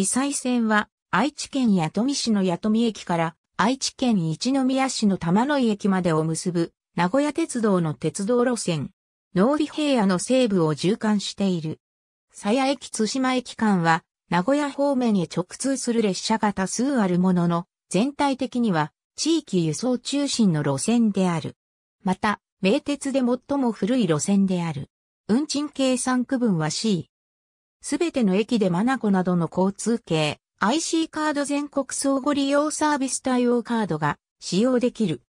美彩線は愛知県弥富市の弥富駅から愛知県一宮市の玉野井駅までを結ぶ名古屋鉄道の鉄道路線。農美平野の西部を縦貫している。鞘駅津島駅間は名古屋方面へ直通する列車が多数あるものの、全体的には地域輸送中心の路線である。また、名鉄で最も古い路線である。運賃計算区分は C、すべての駅でマナコなどの交通系、IC カード全国相互利用サービス対応カードが使用できる。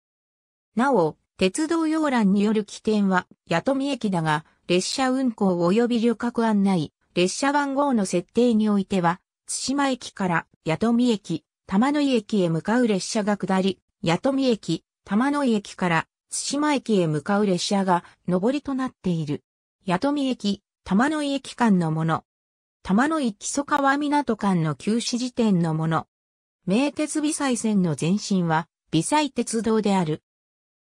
なお、鉄道要欄による起点は、八富駅だが、列車運行及び旅客案内、列車番号の設定においては、津島駅から八富駅、玉野井駅へ向かう列車が下り、八富駅、玉野井駅から津島駅へ向かう列車が上りとなっている。八富駅、玉野井駅間のもの、玉野井木曽川港間の休止時点のもの。名鉄微細線の前身は、微細鉄道である。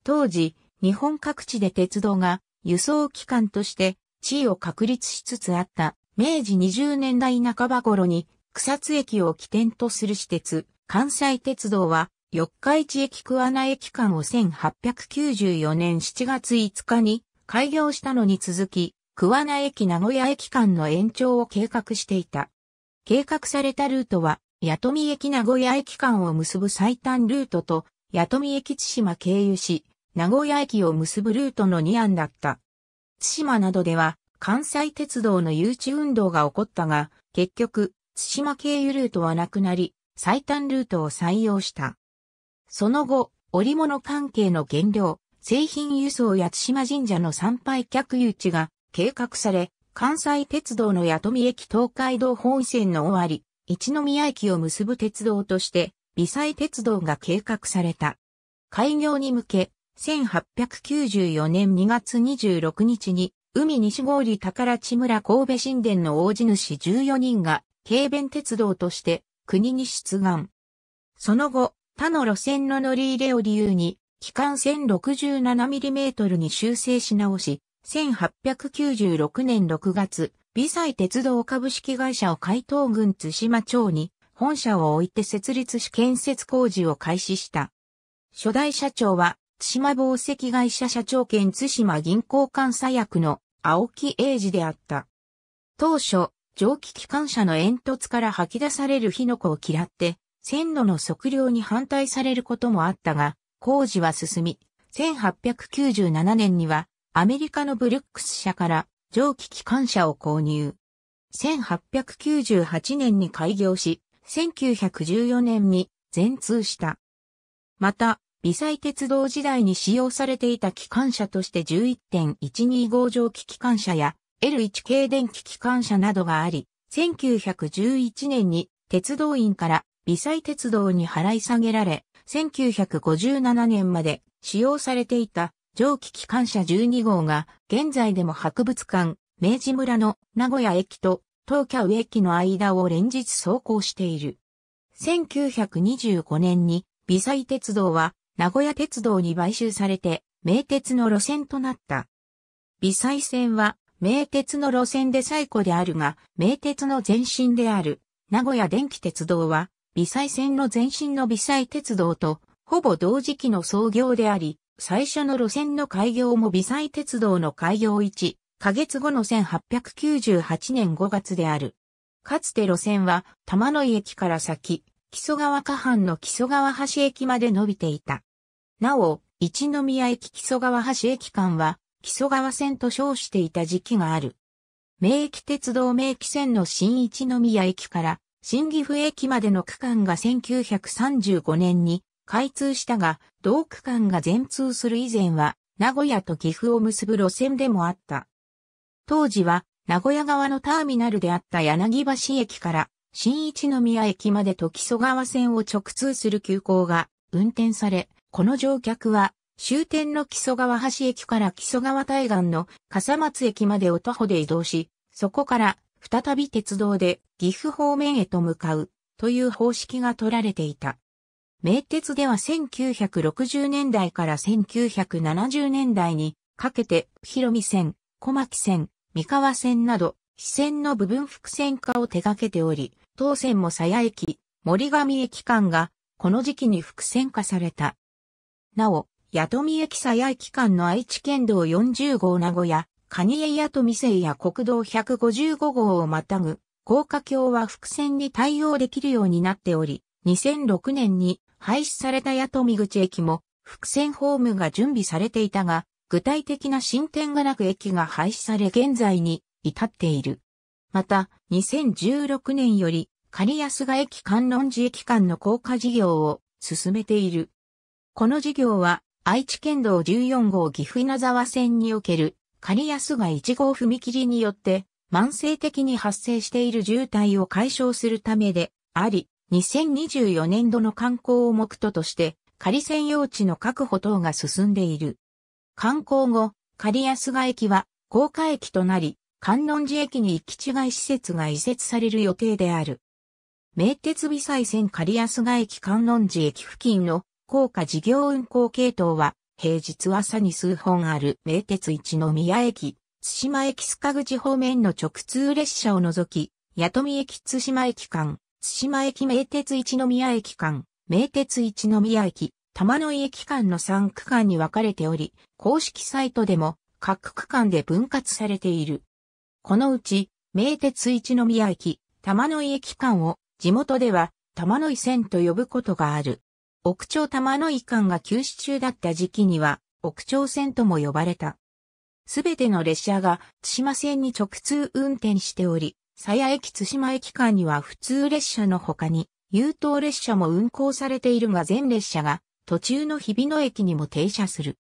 当時、日本各地で鉄道が輸送機関として地位を確立しつつあった明治20年代半ば頃に草津駅を起点とする私鉄、関西鉄道は四日市駅桑名駅間を1894年7月5日に開業したのに続き桑名駅名古屋駅間の延長を計画していた。計画されたルートは、八富駅名古屋駅間を結ぶ最短ルートと、八富駅津島経由し、名古屋駅を結ぶルートの2案だった。津島などでは、関西鉄道の誘致運動が起こったが、結局、津島経由ルートはなくなり、最短ルートを採用した。その後、織物関係の原料、製品輸送や津島神社の参拝客誘致が計画され、関西鉄道の八富駅東海道本線の終わり、一宮駅を結ぶ鉄道として、微細鉄道が計画された。開業に向け、1894年2月26日に、海西郡宝地村神戸神殿の大地主14人が、軽便鉄道として、国に出願。その後、他の路線の乗り入れを理由に、機関 1067mm に修正し直し、1896年6月、美西鉄道株式会社を海東郡津島町に本社を置いて設立し建設工事を開始した。初代社長は、津島紡績会社社長兼津島銀行監査役の青木英二であった。当初、蒸気機関車の煙突から吐き出される火の粉を嫌って、線路の測量に反対されることもあったが、工事は進み、1897年にはアメリカのブルックス社から蒸気機関車を購入。1898年に開業し、1914年に全通した。また、微細鉄道時代に使用されていた機関車として11.125蒸気機関車や L1 系電気機関車などがあり、1911年に鉄道員から微細鉄道に払い下げられ、1957年まで使用されていた蒸気機関車12号が現在でも博物館、明治村の名古屋駅と東京駅の間を連日走行している。1925年に微細鉄道は名古屋鉄道に買収されて名鉄の路線となった。微細線は名鉄の路線で最古であるが、名鉄の前身である名古屋電気鉄道は微細線の前身の微細鉄道とほぼ同時期の創業であり、最初の路線の開業も微細鉄道の開業1、ヶ月後の1898年5月である。かつて路線は、玉野井駅から先、木曽川下半の木曽川橋駅まで伸びていた。なお、一宮駅木曽川橋駅間は、木曽川線と称していた時期がある。名駅鉄道名駅線の新一宮駅から、新岐阜駅までの区間が1935年に開通したが、同区間が全通する以前は、名古屋と岐阜を結ぶ路線でもあった。当時は、名古屋側のターミナルであった柳橋駅から、新一宮駅までと木曽川線を直通する急行が運転され、この乗客は、終点の木曽川橋駅から木曽川対岸の笠松駅までを徒歩で移動し、そこから再び鉄道で岐阜方面へと向かうという方式が取られていた。名鉄では1960年代から1970年代にかけて、広見線、小牧線、三河線など、支線の部分複線化を手掛けており、当線も鞘駅、森上駅間が、この時期に複線化された。なお、八富駅鞘駅間の愛知県道40号名古屋、蟹江八富線や国道155号をまたぐ、高架橋は複線に対応できるようになっており、2006年に廃止された八見口駅も伏線ホームが準備されていたが、具体的な進展がなく駅が廃止され現在に至っている。また、2016年より、狩安が駅観音寺駅間の高架事業を進めている。この事業は、愛知県道14号岐阜稲沢線における、狩安が1号踏切によって、慢性的に発生している渋滞を解消するためであり、2024年度の観光を目途として、仮専用地の確保等が進んでいる。観光後、仮安賀駅は高架駅となり、観音寺駅に行き違い施設が移設される予定である。名鉄微細線仮安賀駅観音寺駅付近の高架事業運行系統は、平日朝に数本ある名鉄一宮駅、津島駅須賀口方面の直通列車を除き、八富駅津島駅間、津島駅名鉄一宮駅間、名鉄一宮駅、玉野井駅間の3区間に分かれており、公式サイトでも各区間で分割されている。このうち、名鉄一宮駅、玉野井駅間を地元では玉野井線と呼ぶことがある。奥町玉野井間が休止中だった時期には、奥町線とも呼ばれた。すべての列車が津島線に直通運転しており、鞘駅津島駅間には普通列車の他に、優等列車も運行されているが全列車が途中の日比野駅にも停車する。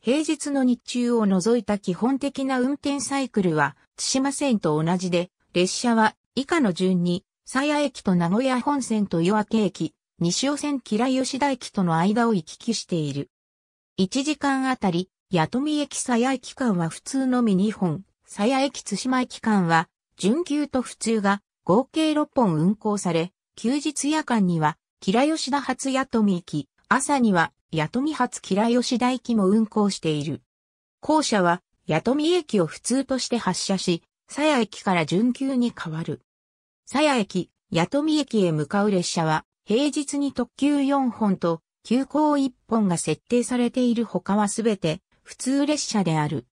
平日の日中を除いた基本的な運転サイクルは、津島線と同じで、列車は以下の順に、鞘駅と名古屋本線と夜明け駅、西尾線吉良吉田駅との間を行き来している。1時間あたり、八富駅鞘駅間は普通のみ2本、鞘駅津島駅間は準急と普通が合計6本運行され、休日夜間には、キラ吉田発八富行き、朝には、ト富発キラ吉田行きも運行している。校舎は、ト富駅を普通として発車し、鞘駅から準急に変わる。鞘駅、ト富駅へ向かう列車は、平日に特急4本と、急行1本が設定されている他はすべて、普通列車である。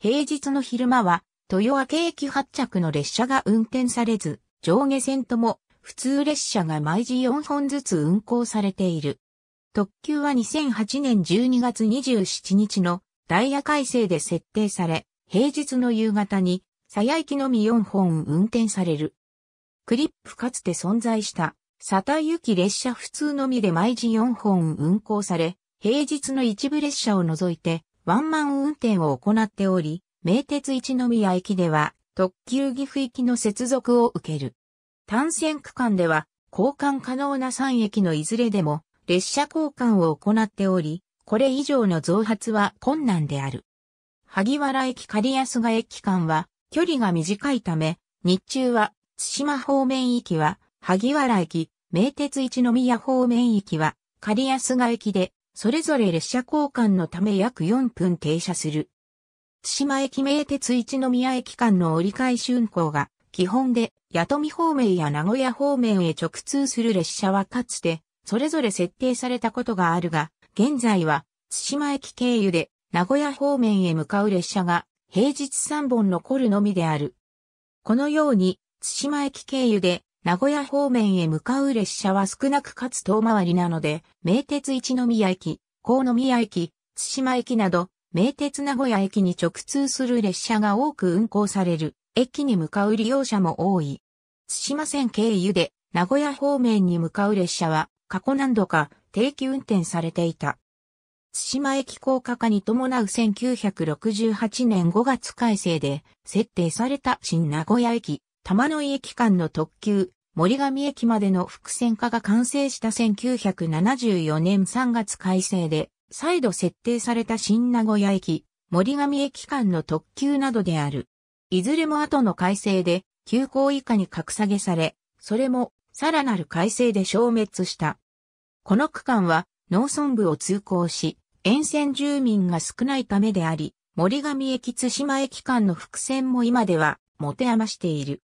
平日の昼間は、豊明駅発着の列車が運転されず、上下線とも普通列車が毎時4本ずつ運行されている。特急は2008年12月27日のダイヤ改正で設定され、平日の夕方に、さや行きのみ4本運転される。クリップかつて存在した、佐田行き列車普通のみで毎時4本運行され、平日の一部列車を除いて、ワンマン運転を行っており、名鉄一宮駅では特急岐阜行きの接続を受ける。単線区間では交換可能な3駅のいずれでも列車交換を行っており、これ以上の増発は困難である。萩原駅刈安が駅間は距離が短いため、日中は津島方面行きは萩原駅、名鉄一宮方面行きは刈安が駅で、それぞれ列車交換のため約4分停車する。津島駅名鉄一宮駅間の折り返し運行が、基本で、弥富方面や名古屋方面へ直通する列車はかつて、それぞれ設定されたことがあるが、現在は、津島駅経由で、名古屋方面へ向かう列車が、平日3本残るのみである。このように、津島駅経由で、名古屋方面へ向かう列車は少なくかつ遠回りなので、名鉄一宮駅、高宮駅、津島駅など、名鉄名古屋駅に直通する列車が多く運行される、駅に向かう利用者も多い。津島線経由で名古屋方面に向かう列車は過去何度か定期運転されていた。津島駅高架化に伴う1968年5月改正で設定された新名古屋駅、玉野井駅間の特急、森上駅までの伏線化が完成した1974年3月改正で再度設定された新名古屋駅、森上駅間の特急などである。いずれも後の改正で、急行以下に格下げされ、それも、さらなる改正で消滅した。この区間は、農村部を通行し、沿線住民が少ないためであり、森上駅津島駅間の伏線も今では、持て余している。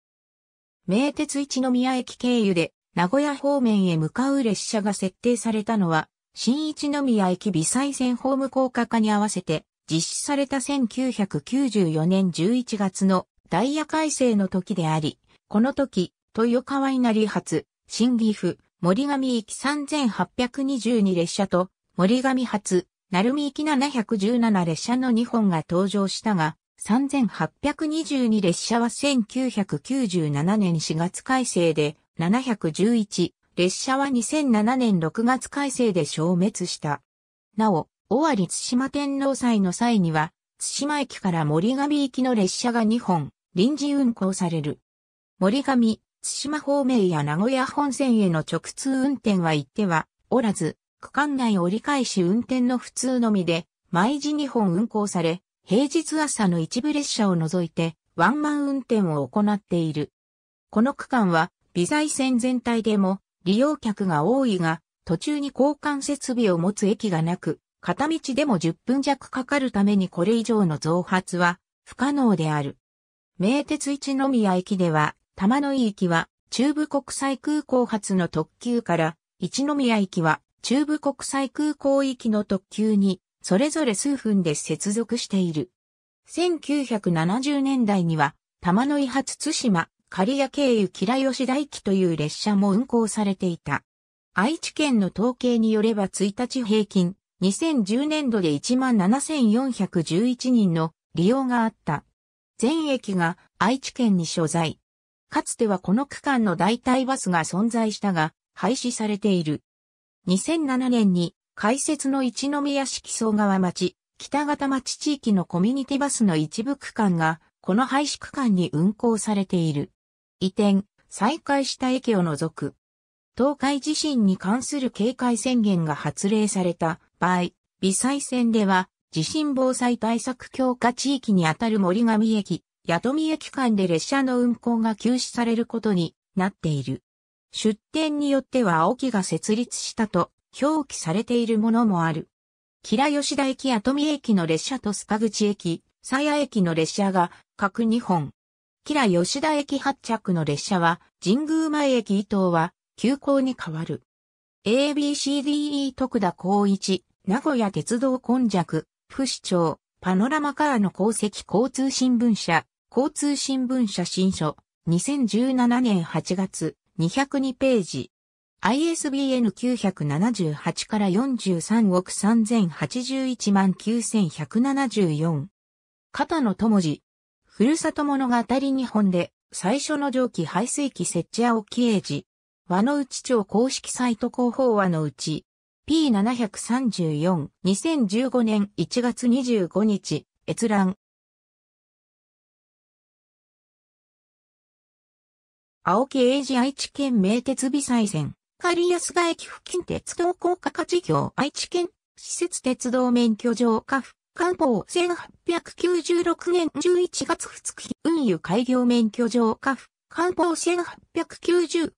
名鉄一宮駅経由で、名古屋方面へ向かう列車が設定されたのは、新一宮駅微細線ホーム高架化に合わせて実施された1994年11月のダイヤ改正の時であり、この時、豊川稲荷発、新岐阜、森上行き3822列車と、森上発、鳴海行き717列車の2本が登場したが、3822列車は1997年4月改正で711、列車は2007年6月改正で消滅した。なお、尾張津島天皇祭の際には、津島駅から森上行きの列車が2本、臨時運行される。森上、津島方面や名古屋本線への直通運転は行ってはおらず、区間内折り返し運転の普通のみで、毎時2本運行され、平日朝の一部列車を除いて、ワンマン運転を行っている。この区間は、微細線全体でも、利用客が多いが、途中に交換設備を持つ駅がなく、片道でも10分弱かかるためにこれ以上の増発は不可能である。名鉄一宮駅では、玉野井駅は中部国際空港発の特急から、一宮駅は中部国際空港行きの特急に、それぞれ数分で接続している。1970年代には、玉野井発津島、刈谷経由吉良吉大駅という列車も運行されていた。愛知県の統計によれば1日平均、2010年度で17,411人の利用があった。全駅が愛知県に所在。かつてはこの区間の代替バスが存在したが、廃止されている。2007年に開設の一宮市木曽川町、北方町地域のコミュニティバスの一部区間が、この廃止区間に運行されている。移転、再開した駅を除く。東海地震に関する警戒宣言が発令された場合、微災線では地震防災対策強化地域にあたる森上駅、八富駅間で列車の運行が休止されることになっている。出店によっては青木が設立したと表記されているものもある。吉良吉田駅八富駅の列車と須賀口駅、鞘駅の列車が各2本、キラ吉田駅発着の列車は、神宮前駅伊東は、急行に変わる。ABCDE 徳田光一、名古屋鉄道混弱、不死長、パノラマカーの功績交通新聞社、交通新聞社新書、2017年8月、202ページ。ISBN 978から43億3081万9174。片野友字、ふるさと物語日本で最初の蒸気排水機設置青木英治。和の内町公式サイト広報和の内。P734、2015年1月25日、閲覧。青木英治愛知県名鉄美西線、狩安ヶ駅付近鉄道高架化事業愛知県施設鉄道免許状下付官報1896年11月2日運輸開業免許状下府官報1898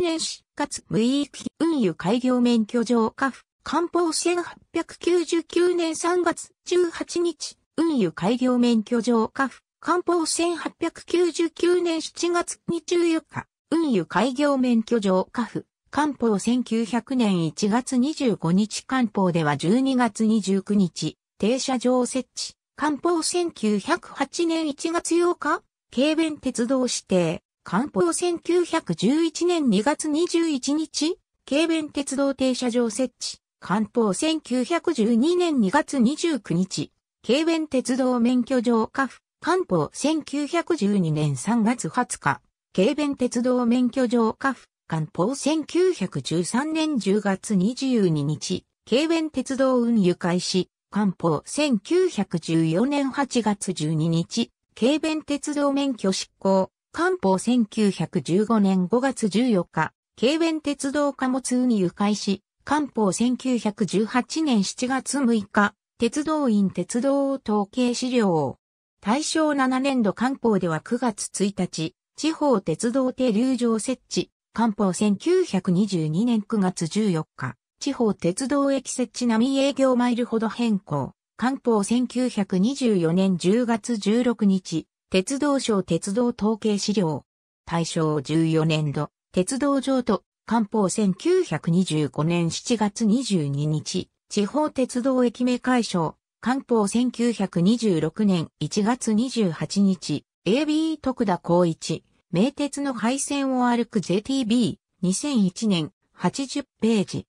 年4月6日運輸開業免許状下府官報1899年3月18日運輸開業免許状下府官報1899年7月24日運輸開業免許状下府官報1900年1月25日官報では12月29日停車場設置、官報1908年1月8日、軽便鉄道指定、官報1911年2月21日、軽便鉄道停車場設置、官報1912年2月29日、軽便鉄道免許状下付、官報1912年3月20日、軽便鉄道免許状下付、官報1913年10月22日、軽便鉄道運輸開始、官報1914年8月12日、軽便鉄道免許執行、官報1915年5月14日、軽便鉄道貨物運輸開始、官報1918年7月6日、鉄道院鉄道統計資料大正7年度官報では9月1日、地方鉄道停留場設置、官報1922年9月14日、地方鉄道駅設置並み営業マイルほど変更。官報1924年10月16日、鉄道省鉄道統計資料。大正14年度、鉄道上都、官報1925年7月22日、地方鉄道駅名解消。官報1926年1月28日、AB 徳田光一、名鉄の廃線を歩く JTB、2001年80ページ。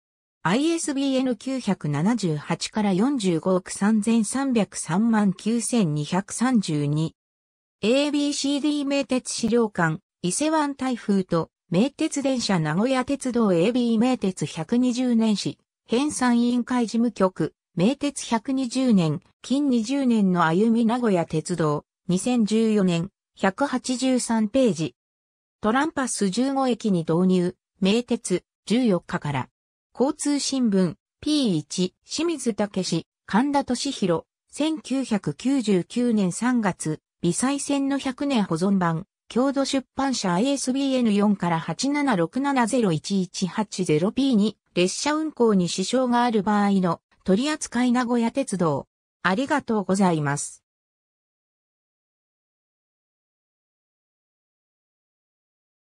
ISBN 978から45億3303万9232 ABCD 名鉄資料館、伊勢湾台風と名鉄電車名古屋鉄道 AB 名鉄120年史、編纂委員会事務局、名鉄120年、近20年の歩み名古屋鉄道、2014年、183ページ。トランパス15駅に導入、名鉄、14日から。交通新聞、P1、清水武神田敏弘、1999年3月、微細線の100年保存版、郷土出版社 ISBN4 から8 7 6 7 0 1 1 8 0 p 2列車運行に支障がある場合の取扱名古屋鉄道。ありがとうございます。